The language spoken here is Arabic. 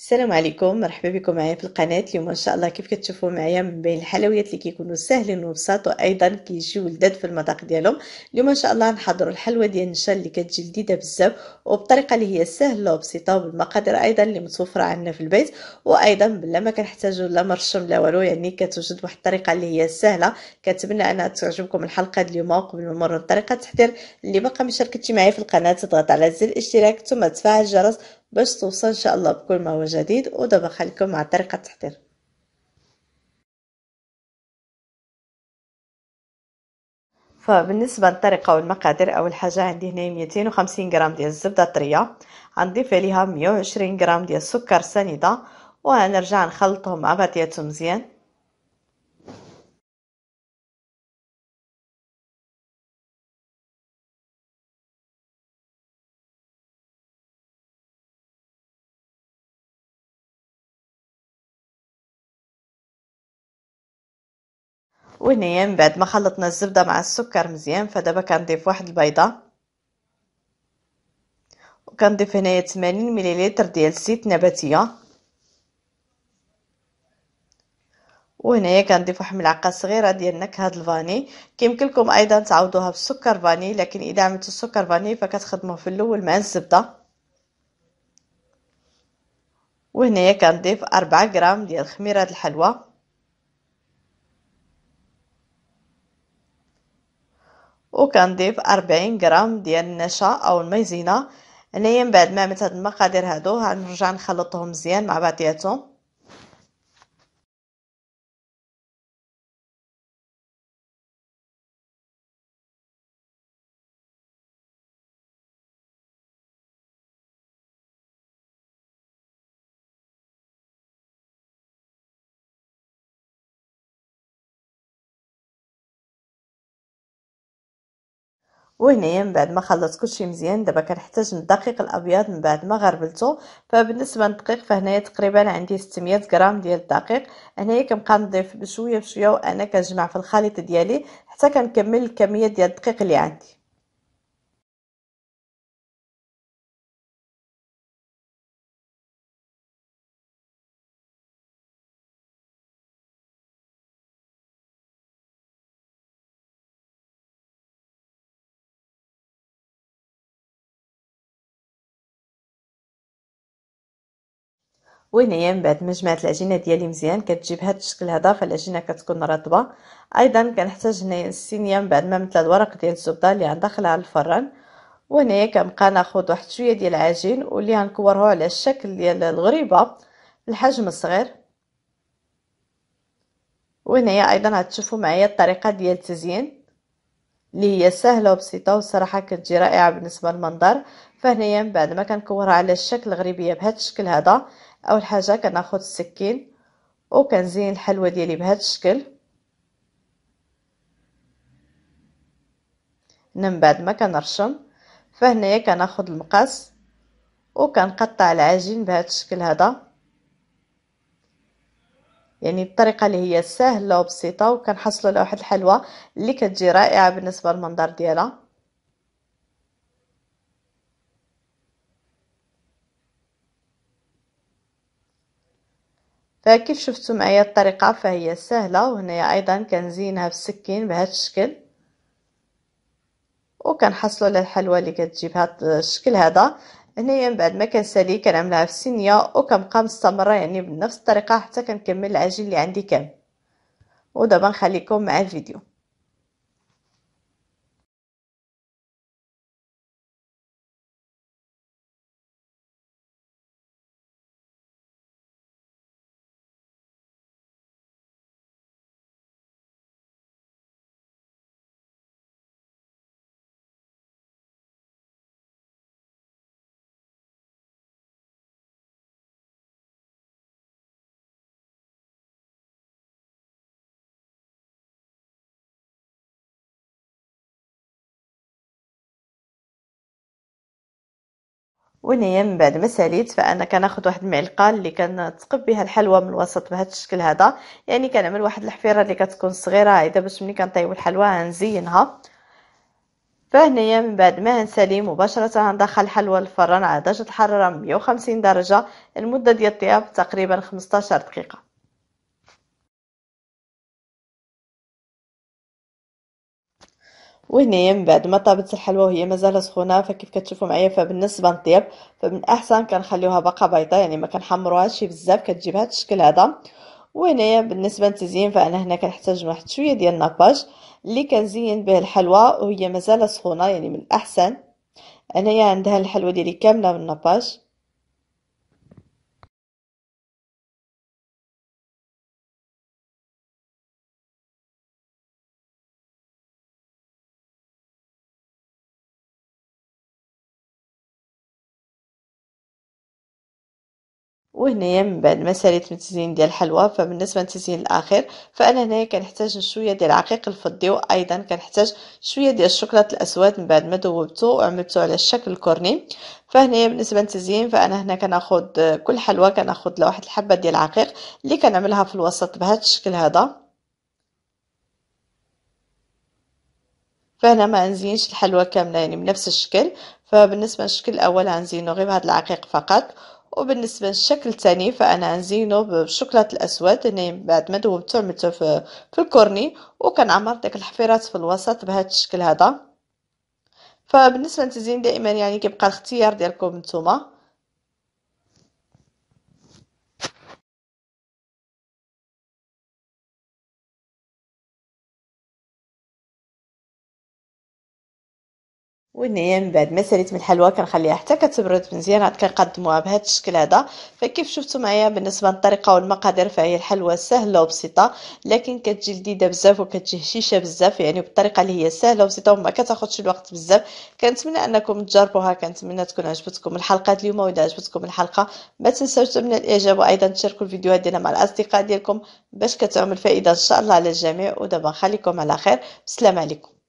السلام عليكم مرحبا بكم معايا في القناه اليوم ان شاء الله كيف كتشوفوا معايا من بين الحلويات اللي كيكونوا ساهلين وبساط وايضا كيجيو لذاد في المذاق ديالهم اليوم ان شاء الله نحضروا الحلوه ديال النشا اللي كتجي لذيذه بزاف وبطريقه اللي هي سهله وبسيطه وبالمقادير ايضا اللي متوفره عندنا في البيت وايضا بلا ما كنحتاجوا لا مرشم لا والو يعني كتوجد واحد الطريقه اللي هي سهله كنتمنى انها تعجبكم الحلقه اليوم وقبل ما نمر لطريقه التحضير اللي باقا ما شاركتي معايا في القناه تضغط على زر الاشتراك ثم تفعل الجرس باش توصل ان شاء الله بكل ما هو جديد ودابا خليكم مع طريقه التحضير فبالنسبه للطريقه والمقادير اول حاجه عندي هنا 250 غرام ديال الزبده طريه غنضيف عليها 120 غرام ديال السكر سنيده وهنرجع نخلطهم مع بعضياتهم مزيان وهنايا من بعد ما خلطنا الزبدة مع السكر مزيان فدابا كنضيف واحد البيضة وكنضيف هنايا 80 مليلتر ديال الزيت نباتية وهنايا كنضيف واحد ملعقه صغيره ديال نكهه الفاني كيمكن لكم ايضا تعوضوها بالسكر فاني لكن اذا عملتوا السكر فاني فكتخدموه في الاول مع الزبده وهنايا كنضيف 4 غرام ديال خميره الحلوى وكنضيف 40 غرام ديال النشا او الميزينا هنايا من بعد ما عملت هاد المقادير هادو غنرجع نخلطهم مزيان مع بعضياتهم وهنايا من بعد ما خلطت كلشي مزيان دابا كنحتاج الدقيق الابيض من بعد ما غربلته فبالنسبه للدقيق فهنايا تقريبا عندي 600 غرام ديال الدقيق هنايا كنبقى نضيف بشويه بشويه وانا كنجمع في الخليط ديالي حتى كنكمل الكميه ديال الدقيق اللي عندي وهنايا من بعد ما جمعت العجينه ديالي مزيان كتجي بهذا الشكل هذا فالعجينه كتكون رطبه ايضا كنحتاج هنايا السينيه من بعد ما مثل الورق ديال الزبده اللي غندخلها للفران الفران وهنايا كنبقى ناخذ واحد شويه ديال العجين واللي غنكوره على الشكل ديال الغريبه الحجم الصغير وهنايا ايضا غتشوفوا معايا الطريقه ديال التزيين اللي هي سهله وبسيطه والصراحه كتجي رائعه بالنسبه للمنظر فهنايا من بعد ما كنكورها على الشكل الغريبيه بهذا الشكل هذا اول حاجه كناخذ السكين وكنزين الحلوه ديالي بهذا الشكل هنا من بعد ما كنرشم فهنايا كناخذ المقص وكنقطع العجين بهذا الشكل هذا يعني الطريقه اللي هي سهله وبسيطه وكنحصلوا على واحد الحلوه اللي كتجي رائعه بالنسبه للمنظر ديالها فكيف شفتوا معايا الطريقة فهي سهلة وهنايا أيضا كنزينها بالسكين بهذا الشكل وكنحصلوا على الحلوى اللي كتجي بهذا الشكل هذا هنايا من بعد ما كنسالي كنعملها في السينيه وكنبقى مستمره يعني بنفس الطريقه حتى كنكمل العجين اللي عندي كامل ودابا نخليكم مع الفيديو ونهي من بعد ما ساليت فانا كناخذ واحد المعلقه اللي كنثقب بها الحلوى من الوسط بهذا الشكل هذا يعني كنعمل واحد الحفيره اللي كتكون صغيره هيدا باش ملي كنطيب الحلوى غنزينها فهنايا من بعد ما نسالي مباشره غندخل الحلوى للفران على درجه الحراره 150 درجه المده ديال الطياب تقريبا 15 دقيقه وهنا من بعد ما طابت الحلوى وهي مازال سخونه فكيف كتشوفوا معايا فبالنسبه للطياب فمن احسن كنخليوها باقا بيضه يعني ما كنحمروهاش شي بزاف كتجيب هذا الشكل هذا وهنايا بالنسبه للتزيين فانا هنا كنحتاج واحد شويه ديال الناباج اللي كنزين به الحلوى وهي مازال سخونه يعني من الاحسن انايا عندها الحلوى ديالي كامله بالناباج وهنايا من بعد ما ساليت من التزيين ديال الحلوى فبالنسبه للتزيين الاخير فانا هنايا كنحتاج شويه ديال العقيق الفضي وايضا كنحتاج شويه ديال الشوكولات الاسود من بعد ما ذوبته وعملته على شكل الكورني فهنايا بالنسبه للتزيين فانا هنا كناخد كل حلوى كناخد لها واحد الحبه ديال العقيق اللي كنعملها في الوسط بهذا الشكل هذا فهنا ما نزينش الحلوى كامله يعني بنفس الشكل فبالنسبه للشكل الاول غنزينو غير بهذا العقيق فقط وبالنسبة للشكل الثاني فأنا نزينو بالشوكولات الأسود يعني بعد ما ذوبته عملته في, في الكورني وكنعمر داك الحفيرات في الوسط بهذا الشكل هذا فبالنسبة للتزيين دائما يعني كيبقى الاختيار ديالكم نتوما والنية من يعني بعد ما ساليت من الحلوى كنخليها حتى كتبرد مزيان عاد كنقدموها بهذا الشكل هذا فكيف شفتوا معايا بالنسبه للطريقه والمقادير فهي الحلوى سهله وبسيطه لكن كتجي لذيذه بزاف وكتجي هشيشه بزاف يعني بالطريقه اللي هي سهله وبسيطه وما كتاخذش الوقت بزاف كنتمنى انكم تجربوها كنتمنى تكون عجبتكم الحلقه اليوم واذا عجبتكم الحلقه ما تنساوش من الاعجاب وايضا تشاركوا الفيديوهات ديالنا مع الاصدقاء ديالكم باش كتعمل فائده ان شاء الله على الجميع ودابا نخليكم على خير والسلام عليكم